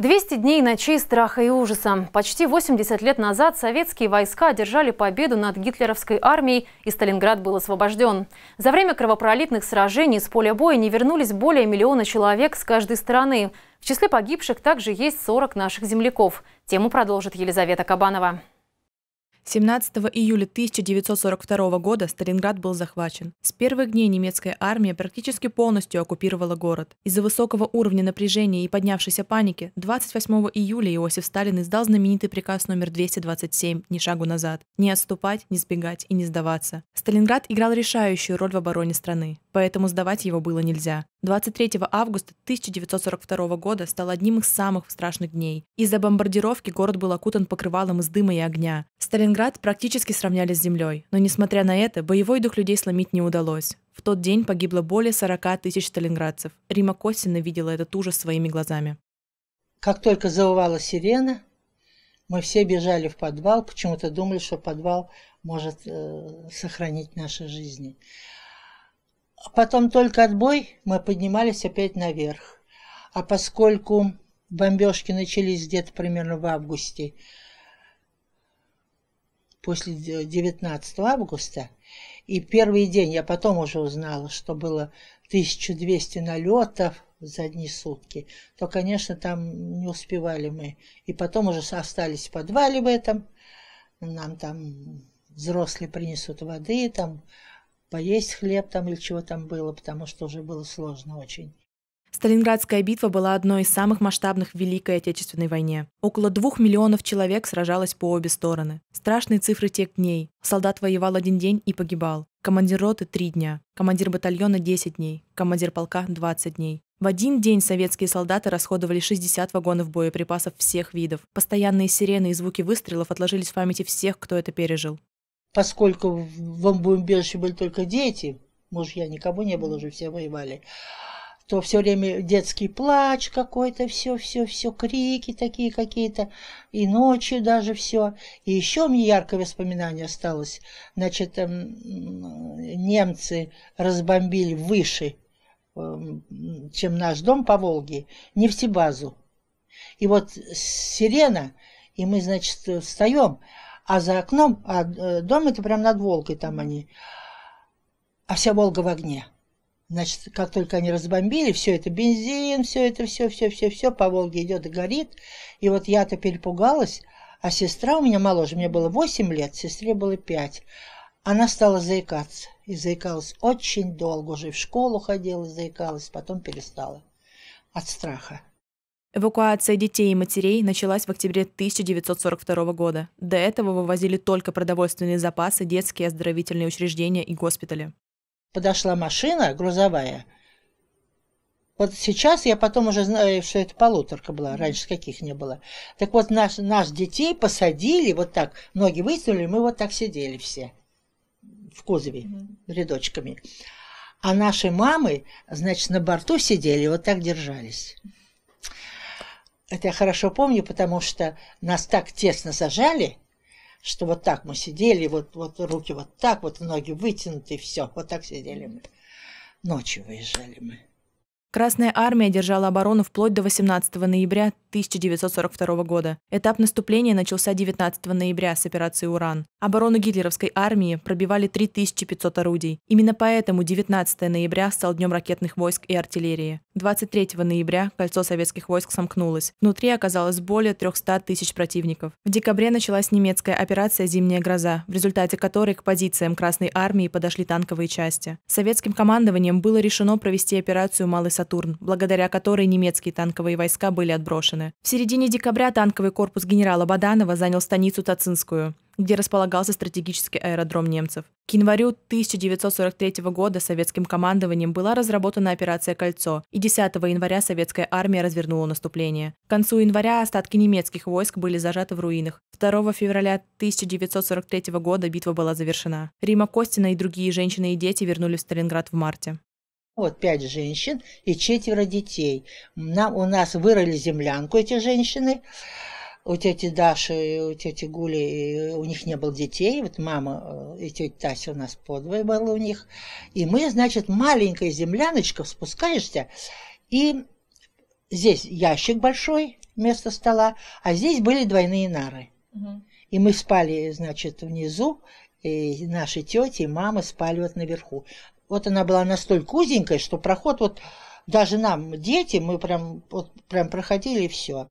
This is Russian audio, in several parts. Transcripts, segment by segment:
200 дней ночей страха и ужаса. Почти 80 лет назад советские войска одержали победу над гитлеровской армией, и Сталинград был освобожден. За время кровопролитных сражений с поля боя не вернулись более миллиона человек с каждой стороны. В числе погибших также есть 40 наших земляков. Тему продолжит Елизавета Кабанова. 17 июля 1942 года Сталинград был захвачен. С первых дней немецкая армия практически полностью оккупировала город. Из-за высокого уровня напряжения и поднявшейся паники 28 июля Иосиф Сталин издал знаменитый приказ номер 227 «Ни шагу назад». Не отступать, не сбегать и не сдаваться. Сталинград играл решающую роль в обороне страны поэтому сдавать его было нельзя. 23 августа 1942 года стал одним из самых страшных дней. Из-за бомбардировки город был окутан покрывалом из дыма и огня. Сталинград практически сравняли с землей, но несмотря на это, боевой дух людей сломить не удалось. В тот день погибло более 40 тысяч сталинградцев. Рима Костина видела этот ужас своими глазами. Как только завывала сирена, мы все бежали в подвал, почему-то думали, что подвал может э, сохранить наши жизни а Потом только отбой, мы поднимались опять наверх. А поскольку бомбежки начались где-то примерно в августе, после 19 августа, и первый день, я потом уже узнала, что было 1200 налетов за одни сутки, то, конечно, там не успевали мы. И потом уже остались в подвале в этом, нам там взрослые принесут воды, там поесть хлеб там или чего там было, потому что уже было сложно очень. Сталинградская битва была одной из самых масштабных в Великой Отечественной войне. Около двух миллионов человек сражалось по обе стороны. Страшные цифры тех дней. Солдат воевал один день и погибал. Командир роты – три дня. Командир батальона – 10 дней. Командир полка – 20 дней. В один день советские солдаты расходовали 60 вагонов боеприпасов всех видов. Постоянные сирены и звуки выстрелов отложились в памяти всех, кто это пережил поскольку в бомбоубежище были только дети, мужья никого не было уже, все воевали, то все время детский плач какой-то, все, все, все, крики такие какие-то, и ночью даже все. И еще мне яркое воспоминание осталось. Значит, эм, немцы разбомбили выше, эм, чем наш дом по Волге, нефтебазу. И вот сирена, и мы, значит, встаем, а за окном, а э, дом это прям над Волгой там они, а вся Волга в огне. Значит, как только они разбомбили, все это бензин, все это, все, все, все, все по Волге идет и горит. И вот я-то перепугалась, а сестра у меня моложе, мне было 8 лет, сестре было 5. Она стала заикаться и заикалась очень долго, уже в школу ходила, заикалась, потом перестала от страха. Эвакуация детей и матерей началась в октябре 1942 года. До этого вывозили только продовольственные запасы, детские оздоровительные учреждения и госпитали. Подошла машина грузовая. Вот сейчас я потом уже знаю, что это полуторка была, раньше каких не было. Так вот, наш, наш детей посадили вот так, ноги вытянули, мы вот так сидели все в кузове рядочками. А наши мамы, значит, на борту сидели, вот так держались. Это я хорошо помню, потому что нас так тесно зажали, что вот так мы сидели, вот, вот руки вот так, вот ноги вытянуты, и все, вот так сидели мы. Ночью выезжали мы. Красная армия держала оборону вплоть до 18 ноября 1942 года. Этап наступления начался 19 ноября с операции «Уран». Оборону гитлеровской армии пробивали 3500 орудий. Именно поэтому 19 ноября стал днем ракетных войск и артиллерии. 23 ноября кольцо советских войск сомкнулось. Внутри оказалось более 300 тысяч противников. В декабре началась немецкая операция «Зимняя гроза», в результате которой к позициям Красной армии подошли танковые части. Советским командованием было решено провести операцию «Малый Сатурн», благодаря которой немецкие танковые войска были отброшены районы. В середине декабря танковый корпус генерала Баданова занял станицу Тацинскую где располагался стратегический аэродром немцев. К январю 1943 года советским командованием была разработана операция «Кольцо», и 10 января советская армия развернула наступление. К концу января остатки немецких войск были зажаты в руинах. 2 февраля 1943 года битва была завершена. Рима Костина и другие женщины и дети вернулись в Сталинград в марте. Вот пять женщин и четверо детей. Нам, у нас вырыли землянку эти женщины. У тети Даши, у тети Гули э, у них не было детей. Вот мама э, и тетя Тася у нас подвое было у них. И мы, значит, маленькая земляночка, спускаешься, и здесь ящик большой вместо стола, а здесь были двойные нары. Угу. И мы спали, значит, внизу, и наши тети и мамы спали вот наверху. Вот она была настолько узенькая, что проход вот даже нам, дети, мы прям, вот, прям проходили и все.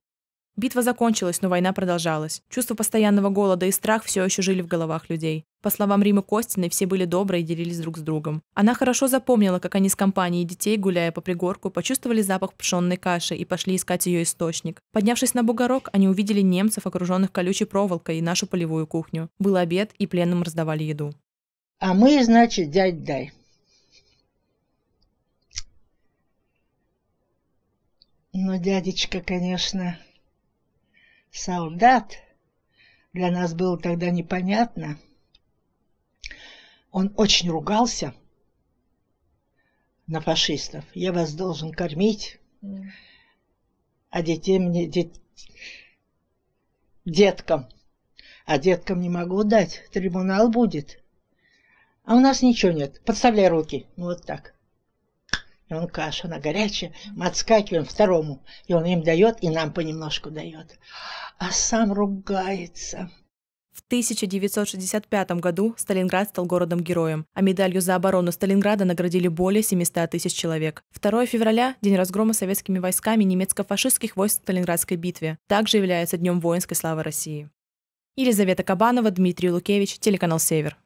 Битва закончилась, но война продолжалась. Чувство постоянного голода и страх все еще жили в головах людей. По словам Римы Костиной, все были добры и делились друг с другом. Она хорошо запомнила, как они с компанией детей, гуляя по пригорку, почувствовали запах пшенной каши и пошли искать ее источник. Поднявшись на бугорок, они увидели немцев, окруженных колючей проволокой, и нашу полевую кухню. Был обед, и пленным раздавали еду. А мы, значит, дядь дай. Но дядечка, конечно, солдат. Для нас было тогда непонятно. Он очень ругался на фашистов. Я вас должен кормить, а детей мне, дет... деткам, а деткам не могу дать, трибунал будет. А у нас ничего нет. Подставляй руки. Вот так. И он ну, кашу, она горячая, мы отскакиваем второму, и он им дает, и нам понемножку дает. А сам ругается. В 1965 году Сталинград стал городом-героем, а медалью за оборону Сталинграда наградили более 700 тысяч человек. 2 февраля – день разгрома советскими войсками немецко-фашистских войск в Сталинградской битве, также является Днем воинской славы России. Елизавета Кабанова, Дмитрий Лукевич, телеканал «Север».